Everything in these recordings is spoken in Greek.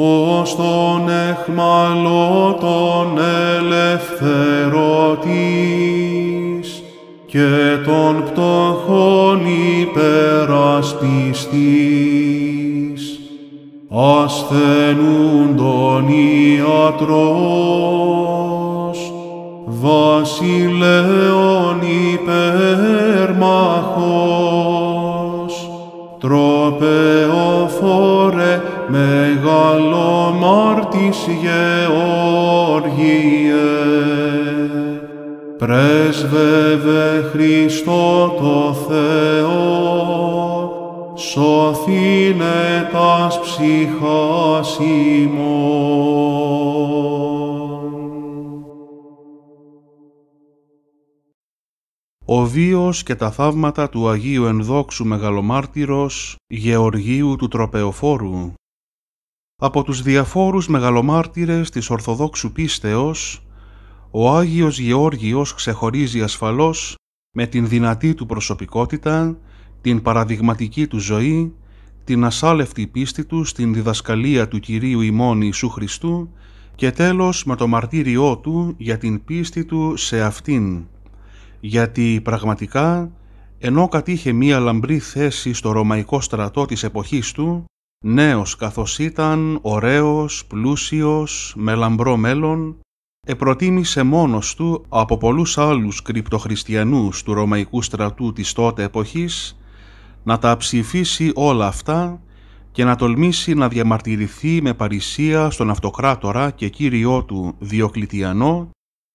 ως τον εχμαλό τον ελευθερωτής και τον πτωχόν υπερασπιστής, ασθενούν τον ιατρός, βασιλέον υπερμαχός, τροπεοφόρε μεγάλο Γεώργιε, πρέσβευε Χριστό το Θεό, σωθήνε τας ψυχάς ημών. Ο βίος και τα θαύματα του Αγίου Ενδόξου Μεγαλομάρτυρος Γεωργίου του Τροπεοφόρου από τους διαφόρους μεγαλομάρτυρες της Ορθοδόξου πίστεως, ο Άγιος Γεώργιος ξεχωρίζει ασφαλώς με την δυνατή του προσωπικότητα, την παραδειγματική του ζωή, την ασάλευτη πίστη του στην διδασκαλία του Κυρίου ημών Ιησού Χριστού και τέλος με το μαρτύριό του για την πίστη του σε αυτήν. Γιατί πραγματικά, ενώ κατήχε μία λαμπρή θέση στο ρωμαϊκό στρατό της εποχής του, νέος καθώς ήταν, ωραίος, πλούσιος, με λαμπρό μέλλον, επροτίμησε μόνος του από πολλούς άλλους κρυπτοχριστιανούς του Ρωμαϊκού στρατού της τότε εποχής να τα ψηφίσει όλα αυτά και να τολμήσει να διαμαρτυρηθεί με παρησία στον αυτοκράτορα και κύριό του Διοκλητιανό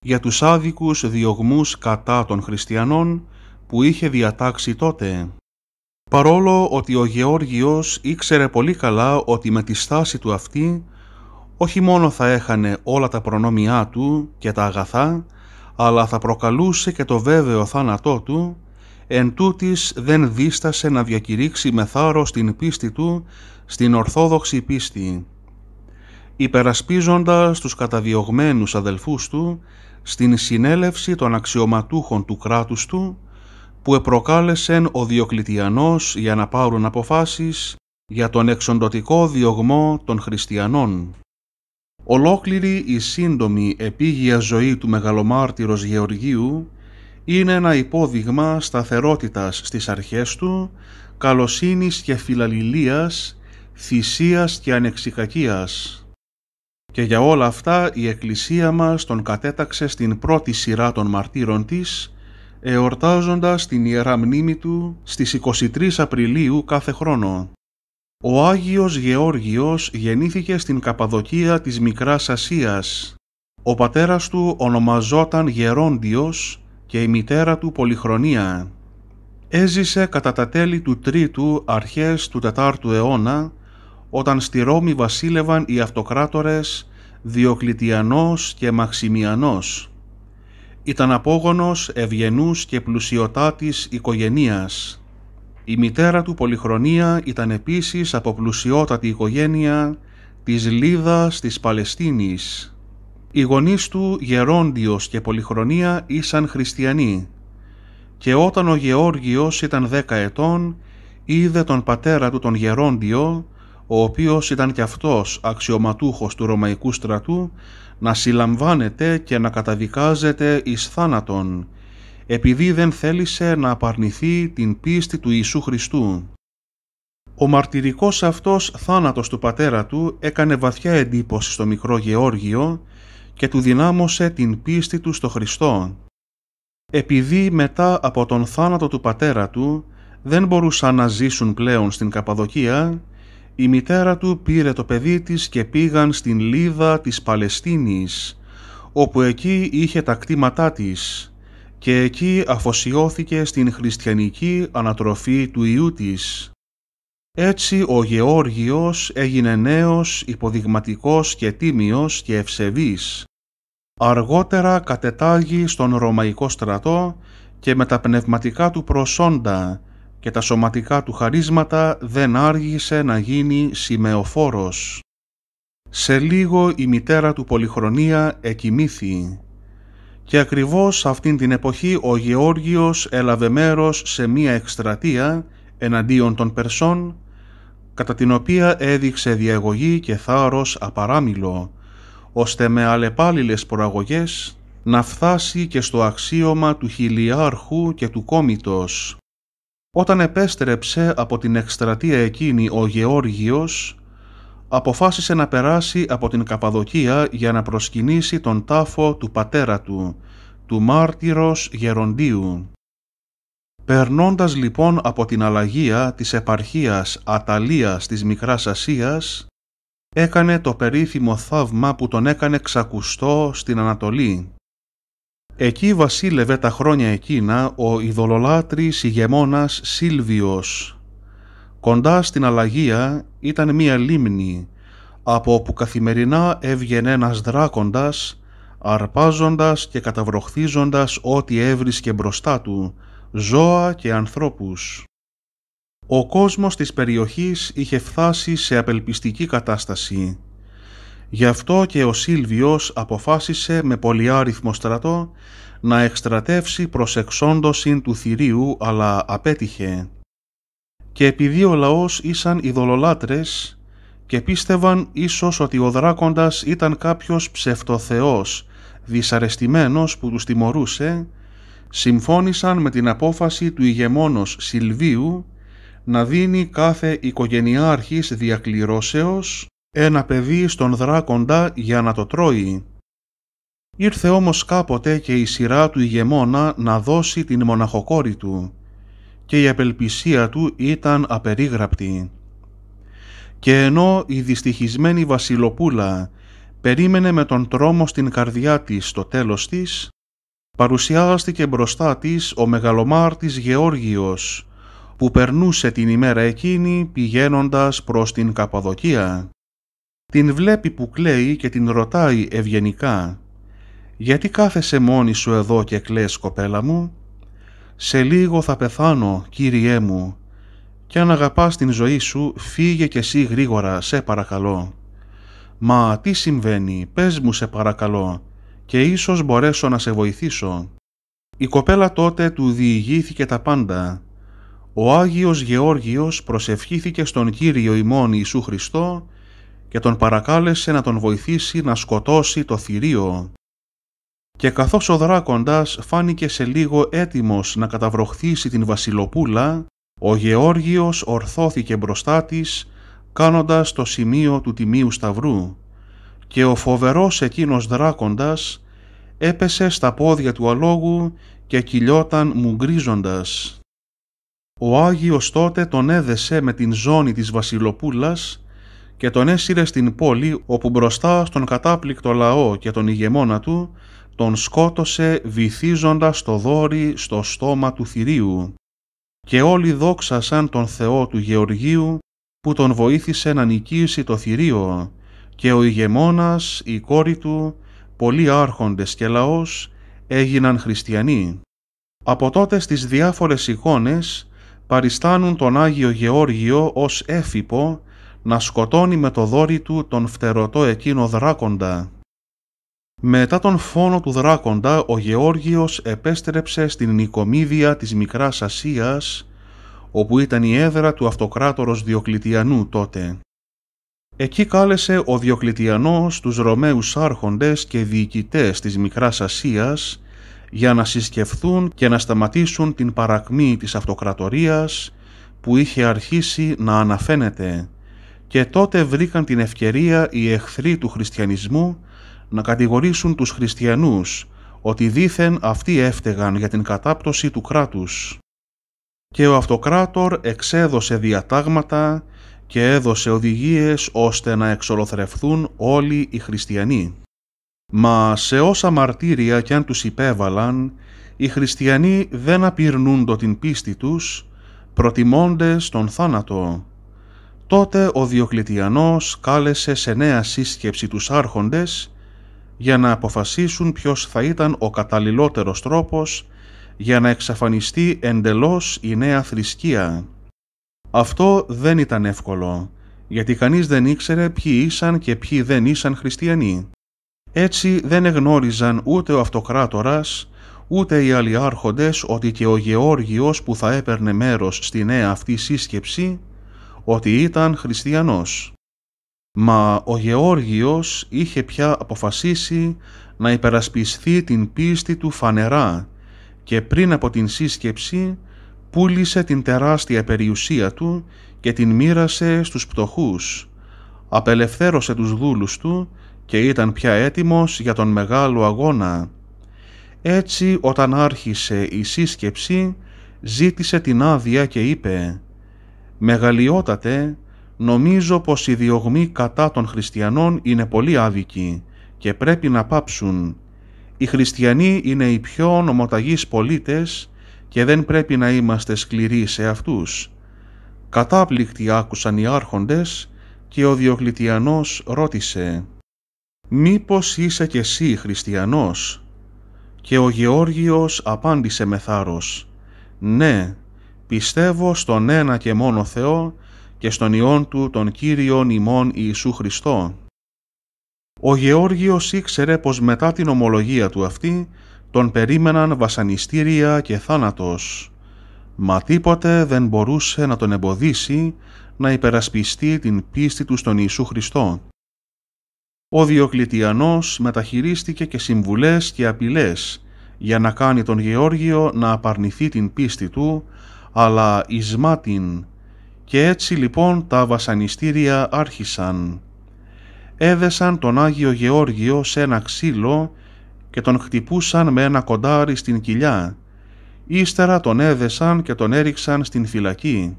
για τους άδικους διωγμούς κατά των χριστιανών που είχε διατάξει τότε. Παρόλο ότι ο Γεώργιος ήξερε πολύ καλά ότι με τη στάση του αυτή όχι μόνο θα έχανε όλα τα προνόμια του και τα αγαθά, αλλά θα προκαλούσε και το βέβαιο θάνατό του, εν δεν δίστασε να διακηρύξει με θάρρος την πίστη του στην ορθόδοξη πίστη. Υπερασπίζοντας τους καταδιωγμένους αδελφούς του στην συνέλευση των αξιωματούχων του κράτους του, που επροκάλεσεν ο Διοκλητιανός για να πάρουν αποφάσεις για τον εξοντοτικό διωγμό των χριστιανών. Ολόκληρη η σύντομη επίγεια ζωή του μεγαλομάρτυρος Γεωργίου είναι ένα υπόδειγμα σταθερότητας στις αρχές του, καλοσύνης και φιλαλληλίας, θυσίας και ανεξικακίας. Και για όλα αυτά η Εκκλησία μας τον κατέταξε στην πρώτη σειρά των μαρτύρων της, εορτάζοντας την Ιερά Μνήμη του στις 23 Απριλίου κάθε χρόνο. Ο Άγιος Γεώργιος γεννήθηκε στην Καπαδοκία της Μικράς Ασίας. Ο πατέρας του ονομαζόταν Γερόντιος και η μητέρα του Πολυχρονία. Έζησε κατά τα τέλη του 3ου αρχές του 4ου αιώνα, όταν στη Ρώμη βασίλευαν οι αυτοκράτορες Διοκλητιανός και Μαξιμιανός. Ήταν απόγονος ευγενούς και πλουσιωτάτης οικογενείας. Η μητέρα του Πολυχρονία ήταν επίσης από πλουσιότατη οικογένεια της Λίδας της Παλαιστίνης. Οι γονείς του Γερόντιος και Πολυχρονία ήσαν χριστιανοί και όταν ο Γεώργιος ήταν δέκα ετών είδε τον πατέρα του τον Γερόντιο ο οποίος ήταν και αυτός αξιωματούχος του Ρωμαϊκού στρατού να συλλαμβάνεται και να καταδικάζεται εις θάνατον, επειδή δεν θέλησε να απαρνηθεί την πίστη του Ιησού Χριστού. Ο μαρτυρικός αυτός θάνατος του πατέρα του έκανε βαθιά εντύπωση στο μικρό Γεώργιο και του δυνάμωσε την πίστη του στο Χριστό. Επειδή μετά από τον θάνατο του πατέρα του δεν μπορούσαν να ζήσουν πλέον στην Καπαδοκία, η μητέρα του πήρε το παιδί της και πήγαν στην Λίδα της Παλαιστίνης, όπου εκεί είχε τα κτήματά της και εκεί αφοσιώθηκε στην χριστιανική ανατροφή του Ιού της. Έτσι ο Γεώργιος έγινε νέος, υποδειγματικός και τίμιος και ευσεβής. Αργότερα κατετάγει στον Ρωμαϊκό στρατό και με τα πνευματικά του προσόντα και τα σωματικά του χαρίσματα δεν άργησε να γίνει σημεοφόρος. Σε λίγο η μητέρα του Πολυχρονία εκοιμήθη και ακριβώς αυτήν την εποχή ο Γεώργιος έλαβε μέρος σε μία εκστρατεία εναντίον των Περσών κατά την οποία έδειξε διαγωγή και θάρρος απαράμιλο ώστε με αλλεπάλληλες προαγωγές να φτάσει και στο αξίωμα του χιλιάρχου και του κόμητος όταν επέστρεψε από την εκστρατεία εκείνη ο Γεώργιος, αποφάσισε να περάσει από την Καπαδοκία για να προσκυνήσει τον τάφο του πατέρα του, του μάρτυρος Γεροντίου. Περνώντας λοιπόν από την αλλαγία της επαρχίας Αταλίας της Μικράς Ασίας, έκανε το περίφημο θαύμα που τον έκανε ξακουστό στην Ανατολή. Εκεί βασίλευε τα χρόνια εκείνα ο ειδωλολάτρης ηγεμόνας Σίλβιος. Κοντά στην Αλλαγία ήταν μία λίμνη, από όπου καθημερινά έβγαινε ένας δράκοντας, αρπάζοντας και καταβροχθίζοντας ό,τι έβρισκε μπροστά του, ζώα και ανθρώπους. Ο κόσμος της περιοχής είχε φτάσει σε απελπιστική κατάσταση Γι' αυτό και ο Σίλβιος αποφάσισε με πολυάριθμο στρατό να εκστρατεύσει προς εξόντωση του θηρίου, αλλά απέτυχε. Και επειδή ο λαός ήσαν ειδωλολάτρες και πίστευαν ίσως ότι ο δράκοντας ήταν κάποιος ψευτοθεός, δυσαρεστημένος που τους τιμωρούσε, συμφώνησαν με την απόφαση του ηγεμόνος Σιλβίου να δίνει κάθε οικογενειάρχης διακληρώσεως ένα παιδί στον δράκοντα για να το τρώει. Ήρθε όμως κάποτε και η σειρά του ηγεμόνα να δώσει την μοναχοκόρη του και η απελπισία του ήταν απερίγραπτη. Και ενώ η δυστυχισμένη βασιλοπούλα περίμενε με τον τρόμο στην καρδιά της το τέλος της, παρουσιάστηκε μπροστά της ο μεγαλομάρτης Γεώργιος, που περνούσε την ημέρα εκείνη πηγαίνοντας προς την Καπαδοκία την βλέπει που κλαίει και την ρωτάει ευγενικά «Γιατί κάθεσαι μόνη σου εδώ και κλαις κοπέλα μου» «Σε λίγο θα πεθάνω, κύριέ μου, και αν αγαπάς την ζωή σου, φύγε και εσύ γρήγορα, σε παρακαλώ». «Μα τι συμβαίνει, πες μου σε παρακαλώ, και ίσως μπορέσω να σε βοηθήσω». Η κοπέλα τότε του διηγήθηκε τα πάντα. Ο Άγιος Γεώργιος προσευχήθηκε στον Κύριο ημών Ιησού Χριστό και τον παρακάλεσε να τον βοηθήσει να σκοτώσει το θηρίο. Και καθώς ο δράκοντας φάνηκε σε λίγο έτοιμος να καταβροχθήσει την βασιλοπούλα, ο Γεώργιος ορθώθηκε μπροστά της, κάνοντας το σημείο του Τιμίου Σταυρού, και ο φοβερός εκείνος δράκοντας έπεσε στα πόδια του αλόγου και κυλιόταν μουγκρίζοντας. Ο Άγιος τότε τον έδεσε με την ζώνη της βασιλοπούλας και τον έσυρε στην πόλη όπου μπροστά στον κατάπληκτο λαό και τον ηγεμόνα του τον σκότωσε βυθίζοντας το δόρι στο στόμα του θηρίου. Και όλοι δόξασαν τον Θεό του Γεωργίου που τον βοήθησε να νικήσει το θηρίο και ο ηγεμόνας, η κόρη του, πολλοί άρχοντες και λαός έγιναν χριστιανοί. Από τότε στις διάφορες εικόνες παριστάνουν τον Άγιο Γεώργιο ως έφυπο να σκοτώνει με το δόρι του τον φτερωτό εκείνο δράκοντα. Μετά τον φόνο του δράκοντα, ο Γεώργιος επέστρεψε στην Νικομίδια της Μικράς Ασίας, όπου ήταν η έδρα του αυτοκράτορος Διοκλητιανού τότε. Εκεί κάλεσε ο Διοκλητιανός τους Ρωμαίους άρχοντες και διοικητές της Μικράς Ασίας για να συσκεφθούν και να σταματήσουν την παρακμή της αυτοκρατορίας που είχε αρχίσει να αναφαίνεται και τότε βρήκαν την ευκαιρία οι εχθροί του χριστιανισμού να κατηγορήσουν τους χριστιανούς ότι δήθεν αυτοί έφτεγαν για την κατάπτωση του κράτους. Και ο αυτοκράτορ εξέδωσε διατάγματα και έδωσε οδηγίες ώστε να εξολοθρευθούν όλοι οι χριστιανοί. Μα σε όσα μαρτύρια κι αν τους υπέβαλαν, οι χριστιανοί δεν απειρνούντο την πίστη τους, προτιμώντες τον θάνατο, Τότε ο Διοκλητιανός κάλεσε σε νέα σύσκεψη τους άρχοντες για να αποφασίσουν ποιος θα ήταν ο καταλληλότερος τρόπος για να εξαφανιστεί εντελώς η νέα θρησκεία. Αυτό δεν ήταν εύκολο, γιατί κανείς δεν ήξερε ποιοι ήσαν και ποιοι δεν ήσαν χριστιανοί. Έτσι δεν εγνώριζαν ούτε ο αυτοκράτορας, ούτε οι άλλοι άρχοντες ότι και ο Γεώργιος που θα έπαιρνε μέρος στη νέα αυτή σύσκεψη ότι ήταν χριστιανός. Μα ο Γεώργιος είχε πια αποφασίσει να υπερασπιστεί την πίστη του φανερά και πριν από την σύσκεψη πούλησε την τεράστια περιουσία του και την μοίρασε στους πτωχούς. Απελευθέρωσε τους δούλους του και ήταν πια έτοιμος για τον μεγάλο αγώνα. Έτσι όταν άρχισε η σύσκεψη ζήτησε την άδεια και είπε «Μεγαλειότατε, νομίζω πως η διωγμοί κατά των χριστιανών είναι πολύ άδικη και πρέπει να πάψουν. Οι χριστιανοί είναι οι πιο νομοταγείς πολίτες και δεν πρέπει να είμαστε σκληροί σε αυτούς. Κατάπληκτοι άκουσαν οι άρχοντες και ο Διοκλητιανός ρώτησε «Μήπως είσαι κι εσύ χριστιανός» και ο Γεώργιος απάντησε με θάρρος «Ναι, Πιστεύω στον ένα και μόνο Θεό και στον Υιόν Του τον Κύριο ημών Ιησού Χριστό. Ο Γεώργιος ήξερε πως μετά την ομολογία του αυτή τον περίμεναν βασανιστήρια και θάνατος, μα τίποτε δεν μπορούσε να τον εμποδίσει να υπερασπιστεί την πίστη του στον Ιησού Χριστό. Ο Διοκλητιανός μεταχειρίστηκε και συμβουλές και απειλές για να κάνει τον Γεώργιο να απαρνηθεί την πίστη του αλλά εισμάτιν. Και έτσι λοιπόν τα βασανιστήρια άρχισαν. Έδεσαν τον Άγιο Γεώργιο σε ένα ξύλο και τον χτυπούσαν με ένα κοντάρι στην κοιλιά. Ύστερα τον έδεσαν και τον έριξαν στην φυλακή.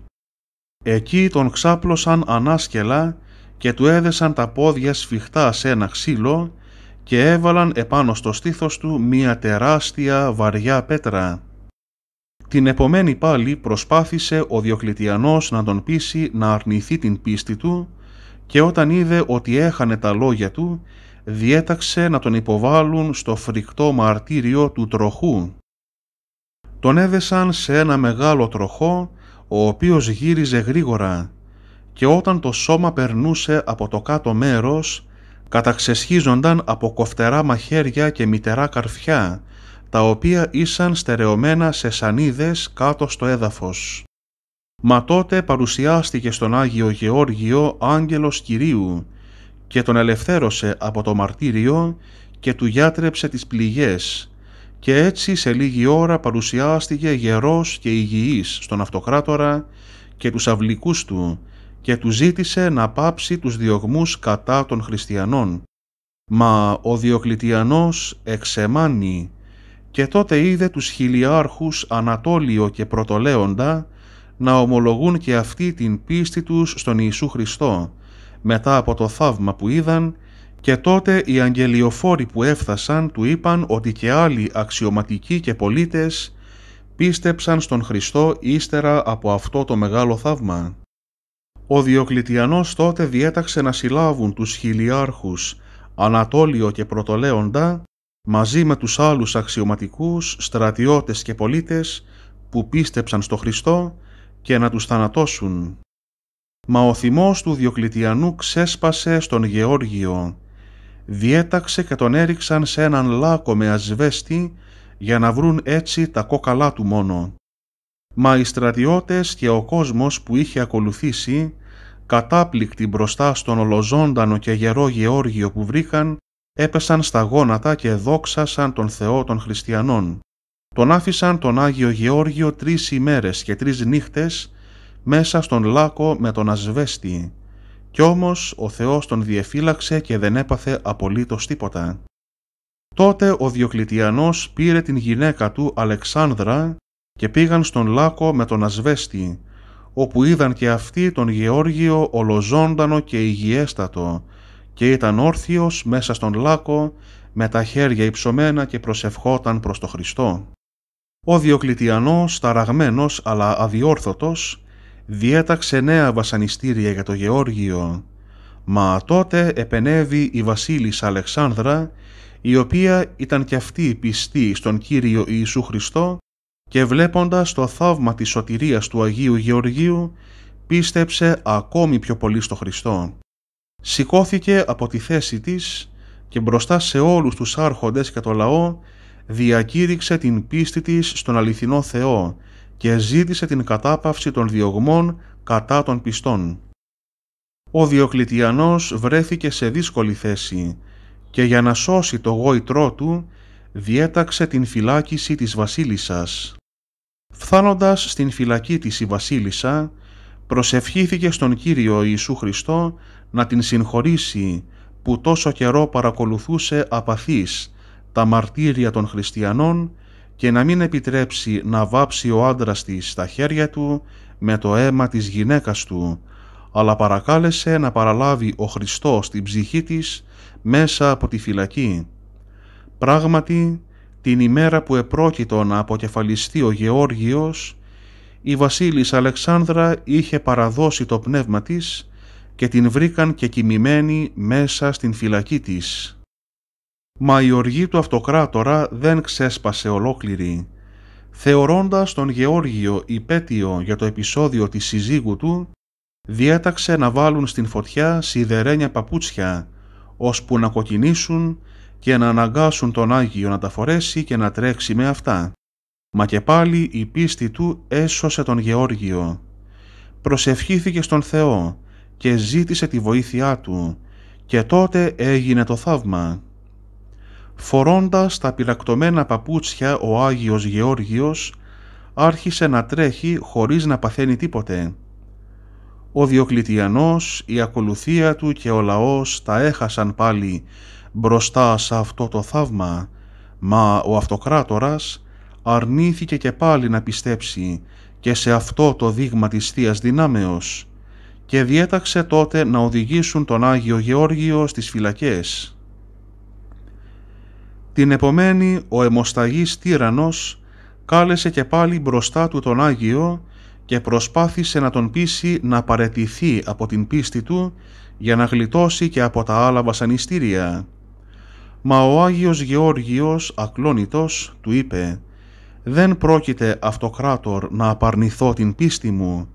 Εκεί τον ξάπλωσαν ανάσκελα και του έδεσαν τα πόδια σφιχτά σε ένα ξύλο και έβαλαν επάνω στο στήθος του μία τεράστια βαριά πέτρα. Την επομένη πάλι προσπάθησε ο Διοκλητιανός να τον πείσει να αρνηθεί την πίστη του και όταν είδε ότι έχανε τα λόγια του, διέταξε να τον υποβάλουν στο φρικτό μαρτύριο του τροχού. Τον έδεσαν σε ένα μεγάλο τροχό, ο οποίος γύριζε γρήγορα και όταν το σώμα περνούσε από το κάτω μέρος, καταξεσχίζονταν από κοφτερά μαχαίρια και μητερά καρφιά, τα οποία ήσαν στερεωμένα σε σανίδες κάτω στο έδαφος. Μα τότε παρουσιάστηκε στον Άγιο Γεώργιο άγγελος Κυρίου και τον ελευθέρωσε από το μαρτύριο και του γιάτρεψε τις πληγές και έτσι σε λίγη ώρα παρουσιάστηκε γερός και υγιής στον αυτοκράτορα και τους αυλικούς του και του ζήτησε να πάψει τους διωγμούς κατά των χριστιανών. Μα ο Διοκλητιανός εξεμάνει και τότε είδε τους χιλιάρχους Ανατόλιο και Πρωτολέοντα να ομολογούν και αυτοί την πίστη τους στον Ιησού Χριστό μετά από το θαύμα που είδαν και τότε οι αγγελιοφόροι που έφτασαν του είπαν ότι και άλλοι αξιωματικοί και πολίτες πίστεψαν στον Χριστό ύστερα από αυτό το μεγάλο θαύμα. Ο Διοκλητιανός τότε διέταξε να συλλάβουν τους χιλιάρχους Ανατόλιο και Πρωτολέοντα μαζί με τους άλλους αξιωματικούς, στρατιώτες και πολίτες που πίστεψαν στο Χριστό και να τους θανατώσουν. Μα ο θυμός του Διοκλητιανού ξέσπασε στον Γεώργιο. Διέταξε και τον έριξαν σε έναν λάκο με ασβέστη για να βρουν έτσι τα κόκαλά του μόνο. Μα οι στρατιώτες και ο κόσμος που είχε ακολουθήσει, κατάπληκτοι μπροστά στον ολοζώντανο και γερό Γεώργιο που βρήκαν, έπεσαν στα γόνατα και δόξασαν τον Θεό των Χριστιανών. Τον άφησαν τον Άγιο Γεώργιο τρεις ημέρες και τρεις νύχτες μέσα στον λάκο με τον ασβέστη. Κι όμως ο Θεός τον διεφύλαξε και δεν έπαθε απολύτως τίποτα. Τότε ο Διοκλητιανός πήρε την γυναίκα του Αλεξάνδρα και πήγαν στον λάκο με τον ασβέστη, όπου είδαν και αυτοί τον Γεώργιο ολοζώντανο και υγιέστατο και ήταν όρθιος μέσα στον λάκο με τα χέρια υψωμένα και προσευχόταν προς το Χριστό. Ο Διοκλητιανός, ταραγμένος αλλά αδιόρθωτος, διέταξε νέα βασανιστήρια για το Γεώργιο, μα τότε επενέβη η βασίλισσα Αλεξάνδρα, η οποία ήταν κι αυτή πιστή στον Κύριο Ιησού Χριστό και βλέποντας το θαύμα της σωτηρίας του Αγίου Γεωργίου, πίστεψε ακόμη πιο πολύ στο Χριστό σηκώθηκε από τη θέση της και μπροστά σε όλους τους άρχοντες και το λαό διακήρυξε την πίστη της στον αληθινό Θεό και ζήτησε την κατάπαυση των διωγμών κατά των πιστών. Ο Διοκλητιανός βρέθηκε σε δύσκολη θέση και για να σώσει το γόητρό του διέταξε την φυλάκιση της βασίλισσας. Φθάνοντας στην φυλακή της η βασίλισσα προσευχήθηκε στον Κύριο Ιησού Χριστό να την συγχωρήσει που τόσο καιρό παρακολουθούσε απαθής τα μαρτύρια των χριστιανών και να μην επιτρέψει να βάψει ο άντρας της στα χέρια του με το αίμα της γυναίκας του, αλλά παρακάλεσε να παραλάβει ο Χριστός την ψυχή της μέσα από τη φυλακή. Πράγματι, την ημέρα που επρόκειτο να αποκεφαλιστεί ο Γεώργιος, η βασίλισσα Αλεξάνδρα είχε παραδώσει το πνεύμα της και την βρήκαν και κοιμημένη μέσα στην φυλακή της. Μα η οργή του αυτοκράτορα δεν ξέσπασε ολόκληρη. Θεωρώντας τον Γεώργιο υπέτειο για το επεισόδιο της συζύγου του, διέταξε να βάλουν στην φωτιά σιδερένια παπούτσια, ώσπου να κοκκινήσουν και να αναγκάσουν τον Άγιο να τα φορέσει και να τρέξει με αυτά. Μα και πάλι η πίστη του έσωσε τον Γεώργιο. Προσευχήθηκε στον Θεό και ζήτησε τη βοήθειά του και τότε έγινε το θαύμα. Φορώντας τα πυρακτωμένα παπούτσια ο Άγιος Γεώργιος άρχισε να τρέχει χωρίς να παθαίνει τίποτε. Ο Διοκλητιανός, η ακολουθία του και ο λαός τα έχασαν πάλι μπροστά σε αυτό το θαύμα, μα ο Αυτοκράτορας αρνήθηκε και πάλι να πιστέψει και σε αυτό το δείγμα της θείας Δυνάμεως και διέταξε τότε να οδηγήσουν τον Άγιο Γεώργιο στις φυλακές. Την επομένη ο αιμοσταγής τύρανος κάλεσε και πάλι μπροστά του τον Άγιο και προσπάθησε να τον πείσει να παρετηθεί από την πίστη του για να γλιτώσει και από τα άλλα βασανιστήρια. Μα ο Άγιος Γεώργιος, ακλόνητος, του είπε δεν πρόκειται αυτοκράτορ να απαρνηθώ την πίστη μου.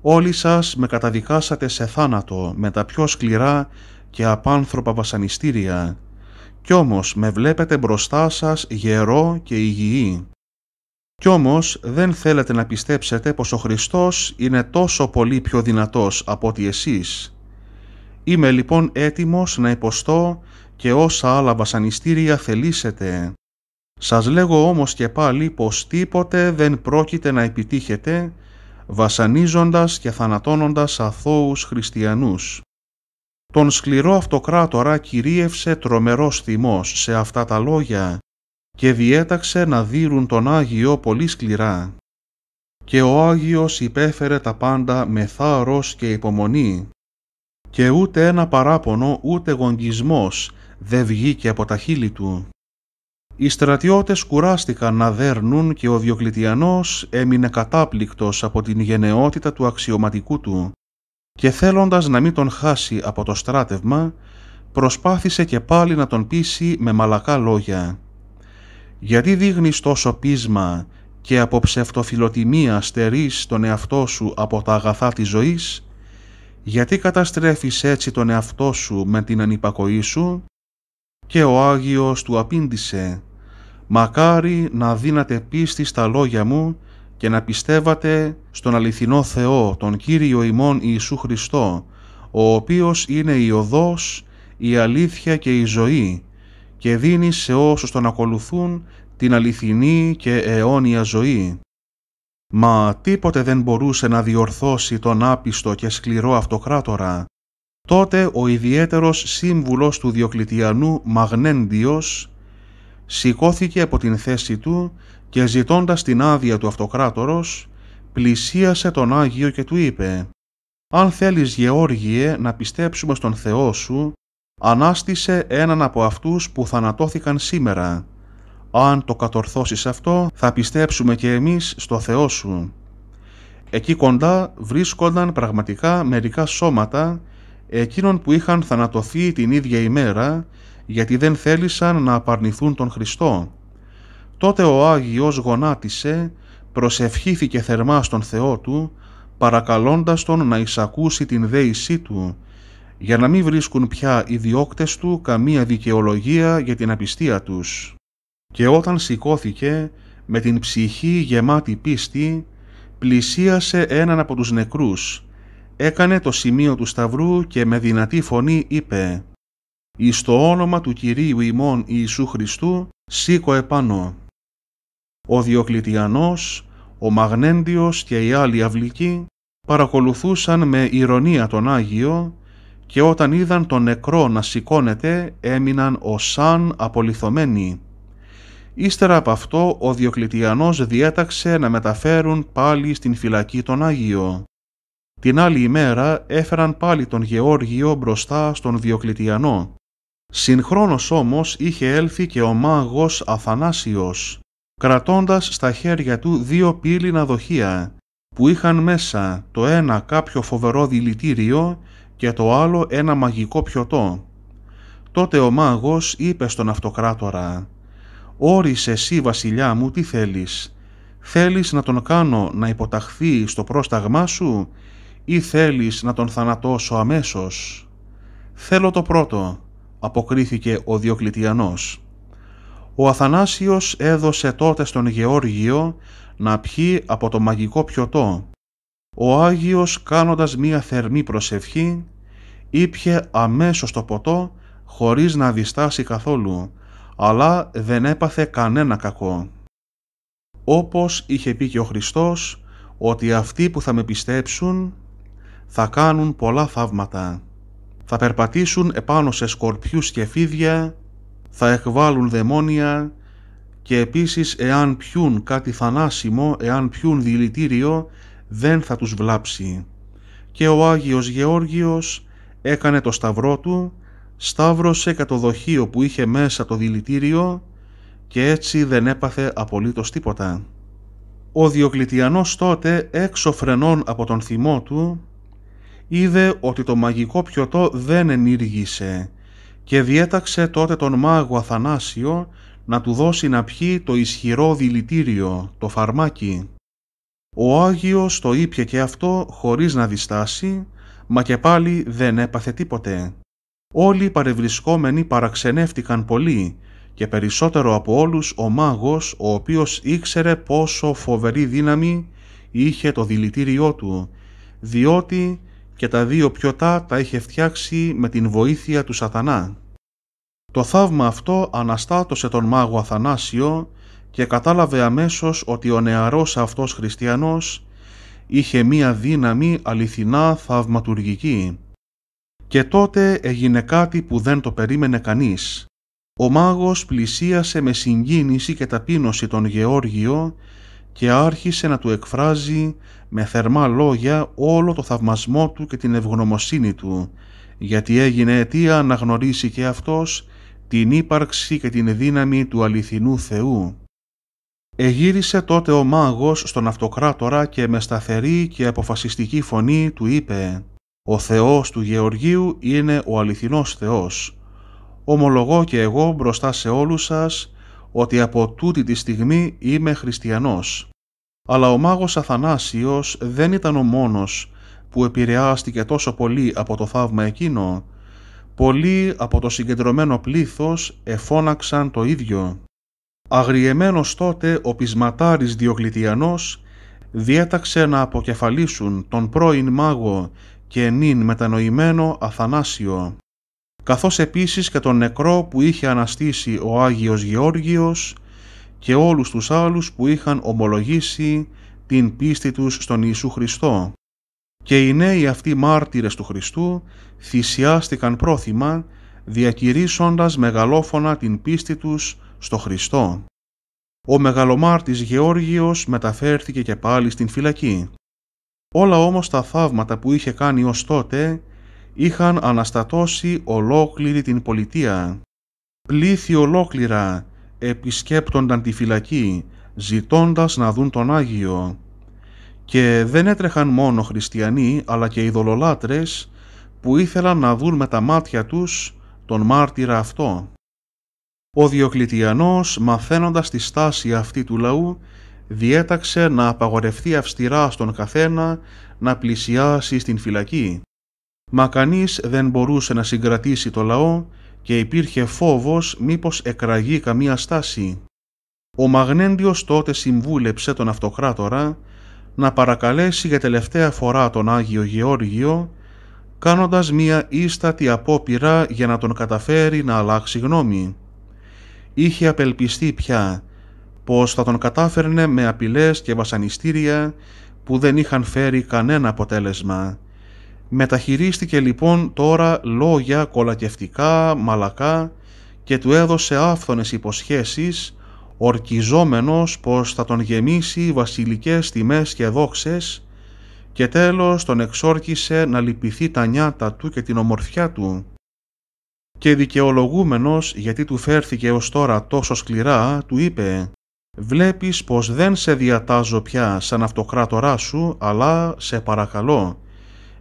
Όλοι σας με καταδικάσατε σε θάνατο με τα πιο σκληρά και απάνθρωπα βασανιστήρια. Κι όμως με βλέπετε μπροστά σας γερό και υγιή. Κι όμως δεν θέλετε να πιστέψετε πως ο Χριστός είναι τόσο πολύ πιο δυνατός από ότι εσείς. Είμαι λοιπόν έτοιμος να υποστώ και όσα άλλα βασανιστήρια θελήσετε, σας λέγω όμως και πάλι πως τίποτε δεν πρόκειται να επιτύχετε βασανίζοντας και θανατώνοντας αθώους χριστιανούς. Τον σκληρό αυτοκράτορα κυρίευσε τρομερός θυμός σε αυτά τα λόγια και διέταξε να δίρουν τον Άγιο πολύ σκληρά. Και ο Άγιος υπέφερε τα πάντα με θάρρος και υπομονή και ούτε ένα παράπονο ούτε γονγκισμός δεν βγήκε από τα χείλη του. Οι στρατιώτες κουράστηκαν να δέρνουν και ο Διοκλητιανός έμεινε κατάπληκτος από την γενναιότητα του αξιωματικού του και θέλοντας να μην τον χάσει από το στράτευμα, προσπάθησε και πάλι να τον πείσει με μαλακά λόγια. «Γιατί δείχνεις τόσο πείσμα και από ψευτοφιλοτιμία στερείς τον εαυτό σου από τα αγαθά της ζωής, γιατί καταστρέφεις έτσι τον εαυτό σου με την ανυπακοή σου, και ο Άγιος του απήντησε «Μακάρι να δίνατε πίστη στα λόγια μου και να πιστεύατε στον αληθινό Θεό, τον Κύριο ημών Ιησού Χριστό, ο οποίος είναι η οδός, η αλήθεια και η ζωή και δίνει σε όσους τον ακολουθούν την αληθινή και αιώνια ζωή. Μα τίποτε δεν μπορούσε να διορθώσει τον άπιστο και σκληρό αυτοκράτορα, Τότε ο ιδιαίτερος σύμβουλος του Διοκλητιανού Μαγνέντιος σηκώθηκε από την θέση του και ζητώντας την άδεια του αυτοκράτορος, πλησίασε τον Άγιο και του είπε «Αν θέλεις Γεώργιε να πιστέψουμε στον Θεό σου, ανάστησε έναν από αυτούς που θανατώθηκαν σήμερα. Αν το κατορθώσεις αυτό, θα πιστέψουμε και εμείς στο Θεό σου». Εκεί κοντά βρίσκονταν πραγματικά μερικά σώματα εκείνων που είχαν θανατωθεί την ίδια ημέρα, γιατί δεν θέλησαν να απαρνηθούν τον Χριστό. Τότε ο Άγιος γονάτισε, προσευχήθηκε θερμά στον Θεό του, παρακαλώντας τον να εισακούσει την δέησή του, για να μην βρίσκουν πια οι διώκτες του καμία δικαιολογία για την απιστία τους. Και όταν σηκώθηκε, με την ψυχή γεμάτη πίστη, πλησίασε έναν από τους νεκρούς, έκανε το σημείο του σταυρού και με δυνατή φωνή είπε «Εις το όνομα του Κυρίου ημών Ιησού Χριστού, σήκω επάνω». Ο Διοκλητιανός, ο Μαγνέντιος και οι άλλοι αυλικοί παρακολουθούσαν με ηρωνία τον Άγιο και όταν είδαν τον νεκρό να σηκώνεται έμειναν ως σαν απολυθωμένοι. Ύστερα από αυτό ο Διοκλητιανός διέταξε να μεταφέρουν πάλι στην φυλακή τον Άγιο. Την άλλη ημέρα έφεραν πάλι τον Γεώργιο μπροστά στον Διοκλητιανό. Συγχρόνως όμως είχε έλθει και ο μάγος Αθανάσιος, κρατώντας στα χέρια του δύο πύληνα δοχεία, που είχαν μέσα το ένα κάποιο φοβερό δηλητήριο και το άλλο ένα μαγικό πιωτό. Τότε ο μάγος είπε στον αυτοκράτορα «Όρισε εσύ βασιλιά μου τι θέλεις, θέλεις να τον κάνω να υποταχθεί στο πρόσταγμά σου ή θέλεις να τον θανατώσω αμέσως» «Θέλω το πρώτο», αποκρίθηκε ο Διοκλητιανός. Ο Αθανάσιος έδωσε τότε στον Γεώργιο να πιει από το μαγικό πιωτό. Ο Άγιος κάνοντας μία θερμή προσευχή, ήπιε αμέσως το ποτό χωρίς να διστάσει καθόλου, αλλά δεν έπαθε κανένα κακό. Όπως είχε πει και ο Χριστός, ότι αυτοί που θα με πιστέψουν θα κάνουν πολλά θαύματα. Θα περπατήσουν επάνω σε σκορπιούς και φίδια, θα εκβάλουν δαιμόνια και επίσης εάν πιούν κάτι θανάσιμο, εάν πιούν δηλητήριο, δεν θα τους βλάψει. Και ο Άγιος Γεώργιος έκανε το σταυρό του, σταύρωσε κατά το δοχείο που είχε μέσα το δηλητήριο και έτσι δεν έπαθε απολύτως τίποτα. Ο Διοκλητιανός τότε έξω φρενών από τον θυμό του είδε ότι το μαγικό πιωτό δεν ενήργησε και διέταξε τότε τον μάγο Αθανάσιο να του δώσει να πιει το ισχυρό δηλητήριο, το φαρμάκι. Ο Άγιος το ήπια και αυτό χωρίς να διστάσει, μα και πάλι δεν έπαθε τίποτε. Όλοι οι παρευρισκόμενοι παραξενεύτηκαν πολύ και περισσότερο από όλους ο μάγος, ο οποίος ήξερε πόσο φοβερή δύναμη είχε το δηλητήριό του, διότι και τα δύο πιωτά τα είχε φτιάξει με την βοήθεια του σατανά. Το θαύμα αυτό αναστάτωσε τον μάγο Αθανάσιο και κατάλαβε αμέσως ότι ο νεαρός αυτός χριστιανός είχε μία δύναμη αληθινά θαυματουργική. Και τότε έγινε κάτι που δεν το περίμενε κανείς. Ο μάγος πλησίασε με συγκίνηση και ταπείνωση τον Γεώργιο και άρχισε να του εκφράζει με θερμά λόγια όλο το θαυμασμό του και την ευγνωμοσύνη του, γιατί έγινε αιτία να γνωρίσει και αυτός την ύπαρξη και την δύναμη του αληθινού Θεού. Εγύρισε τότε ο μάγος στον αυτοκράτορα και με σταθερή και αποφασιστική φωνή του είπε «Ο Θεός του Γεωργίου είναι ο αληθινός Θεός. Ομολογώ και εγώ μπροστά σε όλους σας ότι από τούτη τη στιγμή είμαι χριστιανός. Αλλά ο μάγος Αθανάσιος δεν ήταν ο μόνος που επηρεάστηκε τόσο πολύ από το θαύμα εκείνο. Πολλοί από το συγκεντρωμένο πλήθος εφώναξαν το ίδιο. Αγριεμένος τότε ο πισματάρης Διοκλητιανός διέταξε να αποκεφαλίσουν τον πρώην μάγο και νυν μετανοημένο Αθανάσιο καθώς επίσης και τον νεκρό που είχε αναστήσει ο Άγιος Γεώργιος και όλους τους άλλους που είχαν ομολογήσει την πίστη τους στον Ιησού Χριστό. Και οι νέοι αυτοί μάρτυρες του Χριστού θυσιάστηκαν πρόθυμα, διακηρύσσοντας μεγαλόφωνα την πίστη τους στο Χριστό. Ο μεγαλομάρτης Γεώργιος μεταφέρθηκε και πάλι στην φυλακή. Όλα όμως τα θαύματα που είχε κάνει ως τότε είχαν αναστατώσει ολόκληρη την πολιτεία. Πλήθη ολόκληρα επισκέπτονταν τη φυλακή, ζητώντας να δουν τον Άγιο. Και δεν έτρεχαν μόνο χριστιανοί, αλλά και ειδωλολάτρες, που ήθελαν να δουν με τα μάτια τους τον μάρτυρα αυτό. Ο Διοκλητιανός, μαθαίνοντας τη στάση αυτή του λαού, διέταξε να απαγορευτεί αυστηρά στον καθένα να πλησιάσει στην φυλακή. Μα κανείς δεν μπορούσε να συγκρατήσει το λαό και υπήρχε φόβος μήπως εκραγεί καμία στάση. Ο Μαγνέντιος τότε συμβούλεψε τον αυτοκράτορα να παρακαλέσει για τελευταία φορά τον Άγιο Γεώργιο κάνοντας μία ίστατη απόπειρα για να τον καταφέρει να αλλάξει γνώμη. Είχε απελπιστεί πια πως θα τον κατάφερνε με απειλές και βασανιστήρια που δεν είχαν φέρει κανένα αποτέλεσμα Μεταχειρίστηκε λοιπόν τώρα λόγια κολακευτικά, μαλακά και του έδωσε άφθονες υποσχέσεις, ορκιζόμενος πως θα τον γεμίσει βασιλικές τιμές και δόξες και τέλος τον εξόρκησε να λυπηθεί τα νιάτα του και την ομορφιά του και δικαιολογούμενος γιατί του φέρθηκε ως τώρα τόσο σκληρά, του είπε «Βλέπεις πως δεν σε διατάζω πια σαν αυτοκράτορά σου, αλλά σε παρακαλώ,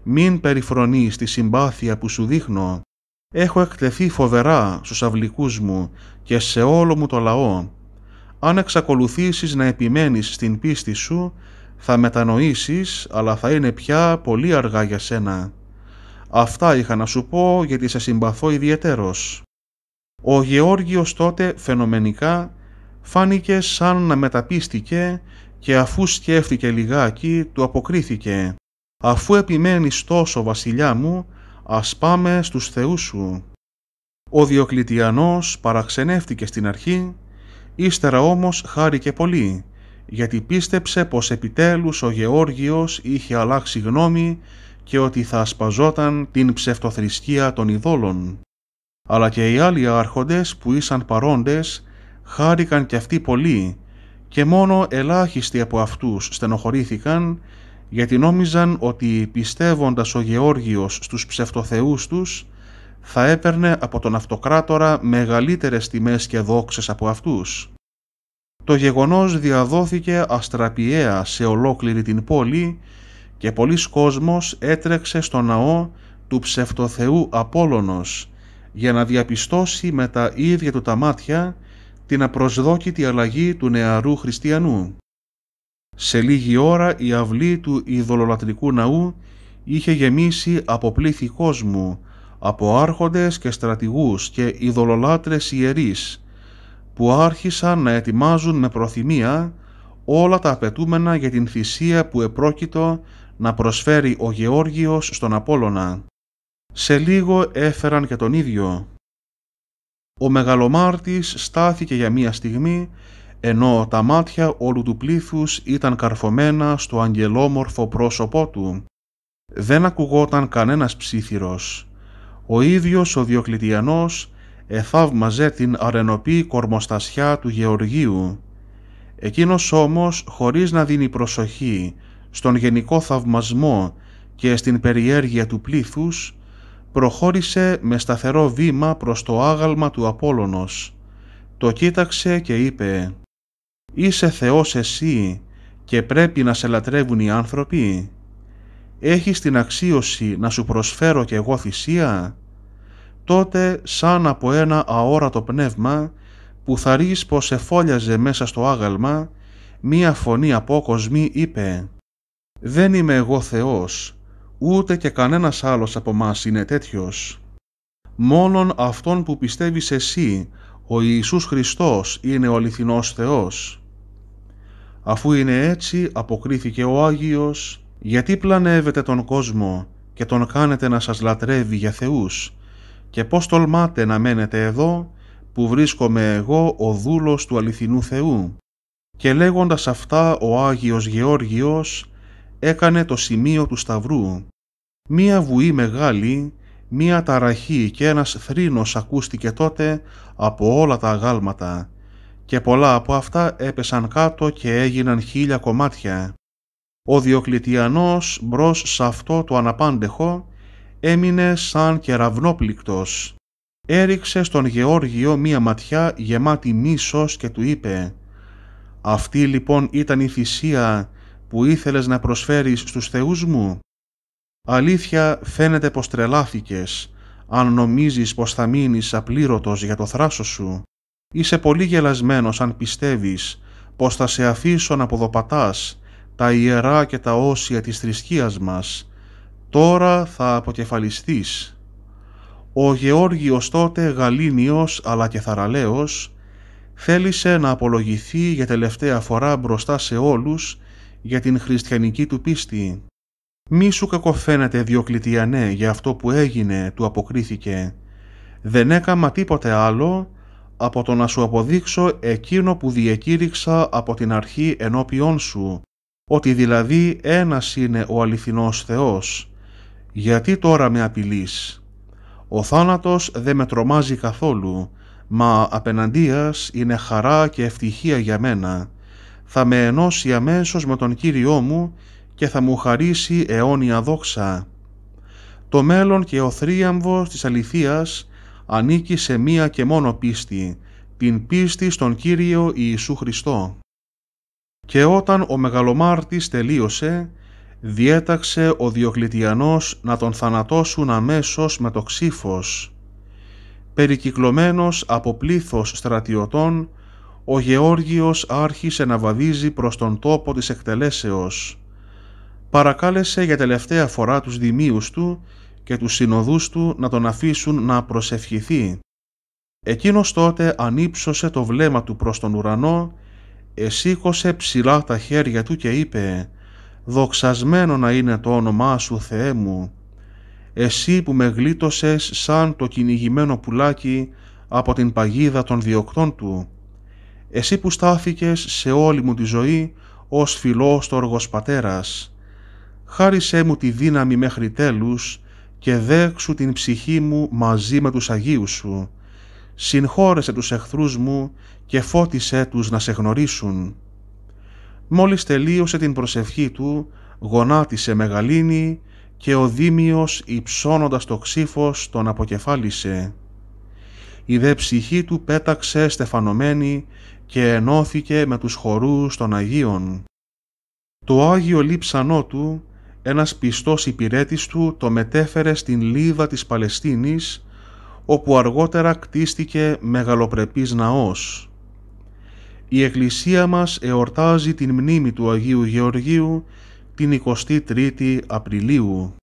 μην περιφρονείς τη συμπάθεια που σου δείχνω. Έχω εκτεθεί φοβερά στους αυλικούς μου και σε όλο μου το λαό. Αν εξακολουθήσεις να επιμένεις στην πίστη σου, θα μετανοήσεις, αλλά θα είναι πια πολύ αργά για σένα. Αυτά είχα να σου πω γιατί σε συμπαθώ ιδιαιτέρως. Ο Γεώργιος τότε φαινομενικά φάνηκε σαν να μεταπίστηκε και αφού σκέφτηκε λιγάκι του αποκρίθηκε αφού επιμένεις τόσο βασιλιά μου, ας πάμε στους θεούς σου. Ο Διοκλητιανός παραξενεύτηκε στην αρχή, ύστερα όμως χάρηκε πολύ, γιατί πίστεψε πως επιτέλους ο Γεώργιος είχε αλλάξει γνώμη και ότι θα ασπαζόταν την ψευτοθρησκεία των ειδόλων. Αλλά και οι άλλοι άρχοντες που ήσαν παρόντες χάρηκαν κι αυτοί πολύ και μόνο ελάχιστοι από αυτούς στενοχωρήθηκαν γιατί νόμιζαν ότι πιστεύοντας ο Γεώργιος στους ψευτοθεούς τους θα έπαιρνε από τον αυτοκράτορα μεγαλύτερες τιμές και δόξες από αυτούς. Το γεγονός διαδόθηκε αστραπιαία σε ολόκληρη την πόλη και πολλοί κόσμος έτρεξε στο ναό του ψευτοθεού Απόλλωνος για να διαπιστώσει με τα ίδια του τα μάτια την απροσδόκητη αλλαγή του νεαρού χριστιανού. Σε λίγη ώρα η αυλή του ειδωλολατρικού ναού είχε γεμίσει από πλήθη κόσμου, από άρχοντες και στρατηγούς και ειδωλολάτρες ιερείς, που άρχισαν να ετοιμάζουν με προθυμία όλα τα απαιτούμενα για την θυσία που επρόκειτο να προσφέρει ο Γεώργιος στον Απόλλωνα. Σε λίγο έφεραν και τον ίδιο. Ο μεγαλομάρτης στάθηκε για μία στιγμή ενώ τα μάτια όλου του πλήθους ήταν καρφωμένα στο αγγελόμορφο πρόσωπό του. Δεν ακουγόταν κανένας ψήθυρος. Ο ίδιος ο Διοκλητιανός εθαύμαζε την αρενοπή κορμοστασιά του Γεωργίου. Εκείνος όμως, χωρίς να δίνει προσοχή στον γενικό θαυμασμό και στην περιέργεια του πλήθους, προχώρησε με σταθερό βήμα προς το άγαλμα του Απόλλωνος. Το κοίταξε και είπε Είσαι Θεός εσύ και πρέπει να σε λατρεύουν οι άνθρωποι. Έχεις την αξίωση να σου προσφέρω και εγώ θυσία. Τότε σαν από ένα αόρατο πνεύμα που θα πως σε φόλιαζε μέσα στο άγαλμα, μία φωνή απόκοσμη είπε «Δεν είμαι εγώ Θεός, ούτε και κανένας άλλος από μας είναι τέτοιος. Μόνον Αυτόν που πιστεύεις εσύ, ο Ιησούς Χριστός είναι ο αληθινός Θεός. Αφού είναι έτσι, αποκρίθηκε ο Άγιος, γιατί πλανεύετε τον κόσμο και τον κάνετε να σας λατρεύει για θεούς και πώς τολμάτε να μένετε εδώ που βρίσκομαι εγώ ο δούλος του αληθινού Θεού. Και λέγοντας αυτά ο Άγιος Γεώργιος έκανε το σημείο του σταυρού. Μία βουή μεγάλη, μία ταραχή και ένας θρήνος ακούστηκε τότε από όλα τα αγάλματα και πολλά από αυτά έπεσαν κάτω και έγιναν χίλια κομμάτια. Ο Διοκλητιανός μπρος σε αυτό το αναπάντεχο έμεινε σαν κεραυνόπληκτος. Έριξε στον Γεώργιο μία ματιά γεμάτη μίσος και του είπε «Αυτή λοιπόν ήταν η θυσία που ήθελες να προσφέρεις στους θεούς μου. Αλήθεια φαίνεται πως τρελάθηκες αν νομίζεις πως θα μείνεις απλήρωτος για το θράσος σου. Είσαι πολύ γελασμένος αν πιστεύεις πως θα σε αφήσω να ποδοπατάς τα ιερά και τα όσια της θρησκείας μας. Τώρα θα αποκεφαλιστείς. Ο Γεώργιος τότε γαλήνιος αλλά και θαραλέος θέλησε να απολογηθεί για τελευταία φορά μπροστά σε όλους για την χριστιανική του πίστη. «Μη σου κακοφαίνεται Διοκλητιανέ ναι, για αυτό που έγινε», του αποκρίθηκε. «Δεν έκαμα τίποτε άλλο από το να σου αποδείξω εκείνο που διεκήρυξα από την αρχή ενώπιόν σου, ότι δηλαδή ένας είναι ο αληθινός Θεός. Γιατί τώρα με απειλείς. Ο θάνατος δεν με τρομάζει καθόλου, μα απέναντίας είναι χαρά και ευτυχία για μένα. Θα με ενώσει αμέσως με τον Κύριό μου και θα μου χαρίσει αιώνια δόξα. Το μέλλον και ο θρίαμβος της αληθείας ανήκει σε μία και μόνο πίστη, την πίστη στον Κύριο Ιησού Χριστό. Και όταν ο μεγαλομάρτης τελείωσε, διέταξε ο Διοκλητιανός να τον θανατώσουν αμέσως με το ξύφος. Περικυκλωμένος από πλήθος στρατιωτών, ο Γεώργιος άρχισε να βαδίζει προς τον τόπο της εκτελέσεως. Παρακάλεσε για τελευταία φορά τους δημίους του και τους συνοδούς του να τον αφήσουν να προσευχηθεί. Εκείνος τότε ανύψωσε το βλέμμα του προς τον ουρανό, εσήκωσε ψηλά τα χέρια του και είπε «Δοξασμένο να είναι το όνομά σου, Θεέ μου, εσύ που με γλίτωσες σαν το κυνηγημένο πουλάκι από την παγίδα των διοκτών του, εσύ που στάθηκες σε όλη μου τη ζωή ως φιλόστοργος πατέρας, χάρισέ μου τη δύναμη μέχρι τέλους και δέξου την ψυχή μου μαζί με τους Αγίους σου. Συγχώρεσε τους εχθρούς μου και φώτισέ τους να σε γνωρίσουν. Μόλις τελείωσε την προσευχή του, γονάτισε μεγαλύνη και ο Δήμιος υψώνοντας το ξύφος τον αποκεφάλισε. Η δε ψυχή του πέταξε στεφανωμένη και ενώθηκε με τους χορούς των Αγίων. Το Άγιο λείψανό του ένας πιστός υπηρέτης του το μετέφερε στην Λίβα της Παλαιστίνης, όπου αργότερα κτίστηκε μεγαλοπρεπής ναός. Η Εκκλησία μας εορτάζει την μνήμη του Αγίου Γεωργίου την 23η Απριλίου.